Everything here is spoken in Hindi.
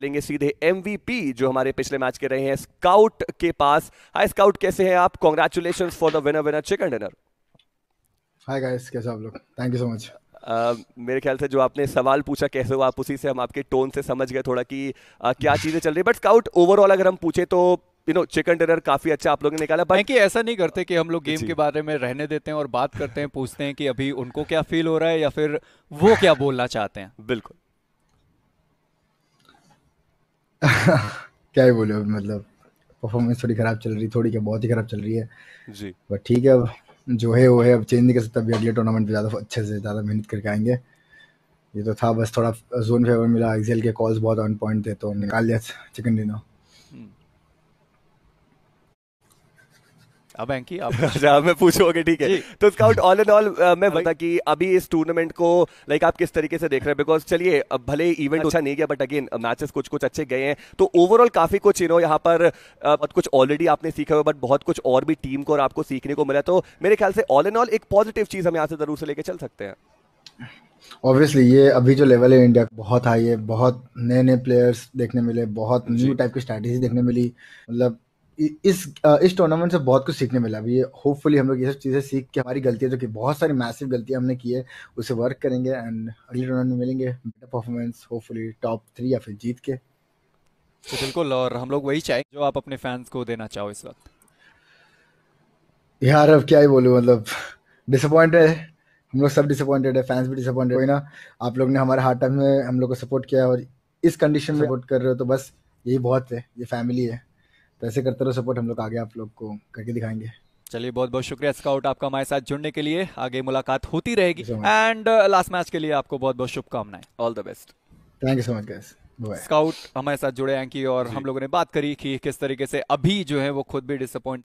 चलेंगे सीधे एमवीपी जो हमारे पिछले मैच के रहे हैं स्काउट के पास हाय स्काउट कैसे हैं आप congratulations for the winner winner chicken dinner hi guys कैसे आप लोग thank you so much Uh, मेरे ख्याल से जो आपने सवाल पूछा कैसे हो आप उसी से हम आपके टोन से समझ गए थोड़ा कि uh, क्या चीज़ें चल रही बट स्काउट ओवरऑल अगर हम पूछे तो यू नो चिकन डिनर काफी अच्छा आप लोगों ने निकाला बट कि ऐसा नहीं करते कि हम लोग गेम के बारे में रहने देते हैं और बात करते हैं पूछते हैं कि अभी उनको क्या फील हो रहा है या फिर वो क्या बोलना चाहते हैं बिल्कुल क्या ही बोले अब मतलब परफॉर्मेंस थोड़ी खराब चल रही थोड़ी क्या बहुत ही खराब चल रही है जी बट ठीक है अब जो है वो है अब चेंज नहीं कर सकता अभी अगले टूर्नामेंट पे ज़्यादा अच्छे से ज़्यादा मेहनत करके आएंगे ये तो था बस थोड़ा जोन फेवर मिला एक्सेल के कॉल्स बहुत ऑन पॉइंट थे तो निकाल लिया चिकन डिनर अब एंकी आप अच्छा मैं पूछोगे ठीक है तो स्काउट ऑल एंड ऑल मैं बता कि अभी इस टूर्नामेंट को लाइक आप किस तरीके से देख रहे हैं बिकॉज चलिए भले इवेंट अच्छा।, अच्छा नहीं गया बट अगेन मैचेस कुछ कुछ अच्छे गए हैं तो ओवरऑल काफी कुछ यहाँ पर uh, बहुत कुछ ऑलरेडी आपने सीखा हुआ बट बहुत कुछ और भी टीम को और आपको सीखने को मिला तो मेरे ख्याल से ऑल एंड ऑल एक पॉजिटिव चीज हम यहाँ से जरूर से लेके चल सकते हैं ऑब्वियसली ये अभी जो लेवल है इंडिया बहुत हाई है बहुत नए नए प्लेयर्स देखने मिले बहुत न्यू टाइप की स्ट्रैटेजी देखने मिली मतलब इस इस टूर्नामेंट से बहुत कुछ सीखने मिला अभी होपफुली हम लोग ये सब चीज़ें सीख के हमारी गलतियाँ जो कि बहुत सारी मैसिव गलतियाँ हमने की है उसे वर्क करेंगे एंड अगले टूर्नामेंट में मिलेंगे better performance hopefully top three या फिर जीत के तो बिल्कुल और हम लोग वही चाहेंगे जो आप अपने फैंस को देना चाहो इस वक्त यार अब क्या ही बोलूँ मतलब डिसअपॉइंटेड है हम लोग सब डिसअपॉइंटेड है फैंस भी डिसअपॉइंटेड है ना आप लोग ने हमारे हार्ड टाइम में हम लोग को सपोर्ट किया और इस कंडीशन में सपोर्ट कर रहे हो तो बस यही बहुत है ये फैमिली है तो ऐसे करते रहो सपोर्ट हम लोग आगे आप लोग को करके दिखाएंगे चलिए बहुत बहुत शुक्रिया स्काउट आपका हमारे साथ जुड़ने के लिए आगे मुलाकात होती रहेगी एंड लास्ट मैच के लिए आपको बहुत बहुत शुभकामनाएं all the best thank you so much guys Scout हमारे साथ जुड़े हैं कि और हम लोगों ने बात करी कि किस तरीके से अभी जो है वो खुद भी डिसअपॉइंट